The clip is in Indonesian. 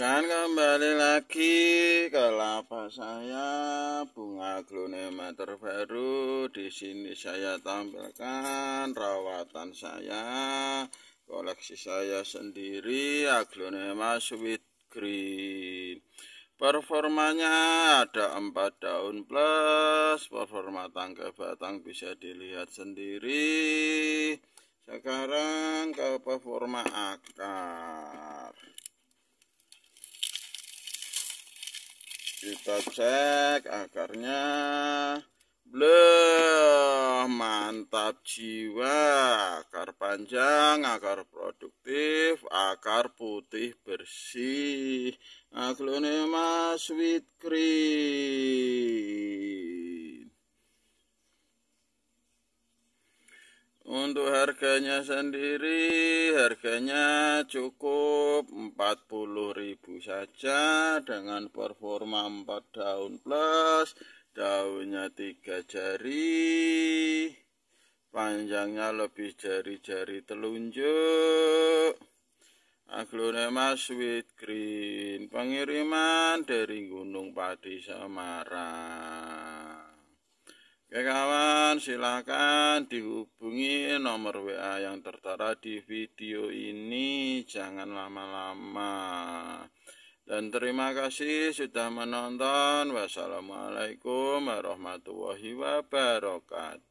Dan kembali lagi ke lapak saya bunga glonema terbaru. Di sini saya tampilkan rawatan saya, koleksi saya sendiri aglonema sweet green. Performanya ada empat daun plus, performa tangga batang bisa dilihat sendiri. Sekarang ke performa kita cek akarnya belum mantap jiwa akar panjang akar produktif akar putih bersih aglonema nah, sweet cream Untuk harganya sendiri harganya cukup 40.000 saja dengan performa 4 daun plus daunnya 3 jari panjangnya lebih jari-jari telunjuk aglonema sweet green pengiriman dari Gunung Padi Semarang Oke kawan kesulitan silahkan dihubungi nomor WA yang tertera di video ini jangan lama-lama dan terima kasih sudah menonton wassalamualaikum warahmatullahi wabarakatuh